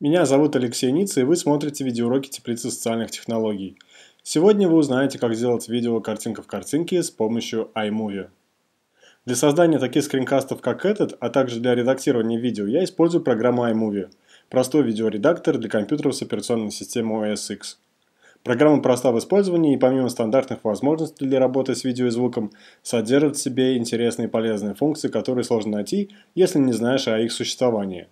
Меня зовут Алексей Ниц, и вы смотрите видеоуроки теплицы социальных технологий. Сегодня вы узнаете, как сделать видео картинка в картинке с помощью iMovie. Для создания таких скринкастов, как этот, а также для редактирования видео, я использую программу iMovie – простой видеоредактор для компьютеров с операционной системой OS X – Программа проста в использовании и помимо стандартных возможностей для работы с видео и звуком, содержит в себе интересные и полезные функции, которые сложно найти, если не знаешь о их существовании.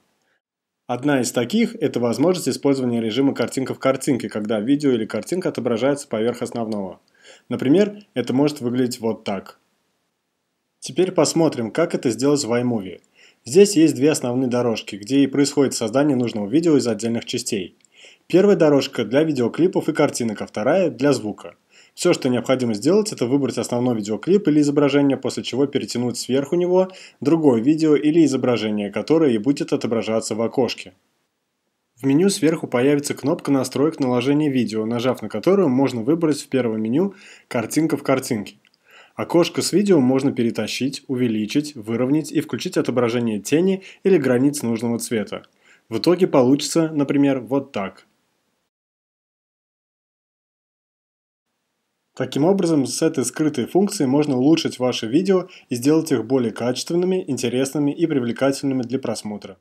Одна из таких – это возможность использования режима картинка в картинке, когда видео или картинка отображается поверх основного. Например, это может выглядеть вот так. Теперь посмотрим, как это сделать в iMovie. Здесь есть две основные дорожки, где и происходит создание нужного видео из отдельных частей. Первая дорожка для видеоклипов и картинок, а вторая для звука. Все, что необходимо сделать, это выбрать основной видеоклип или изображение, после чего перетянуть сверху него другое видео или изображение, которое и будет отображаться в окошке. В меню сверху появится кнопка настроек наложения видео, нажав на которую можно выбрать в первом меню «Картинка в картинке». Окошко с видео можно перетащить, увеличить, выровнять и включить отображение тени или границ нужного цвета. В итоге получится, например, вот так – Таким образом, с этой скрытой функцией можно улучшить ваши видео и сделать их более качественными, интересными и привлекательными для просмотра.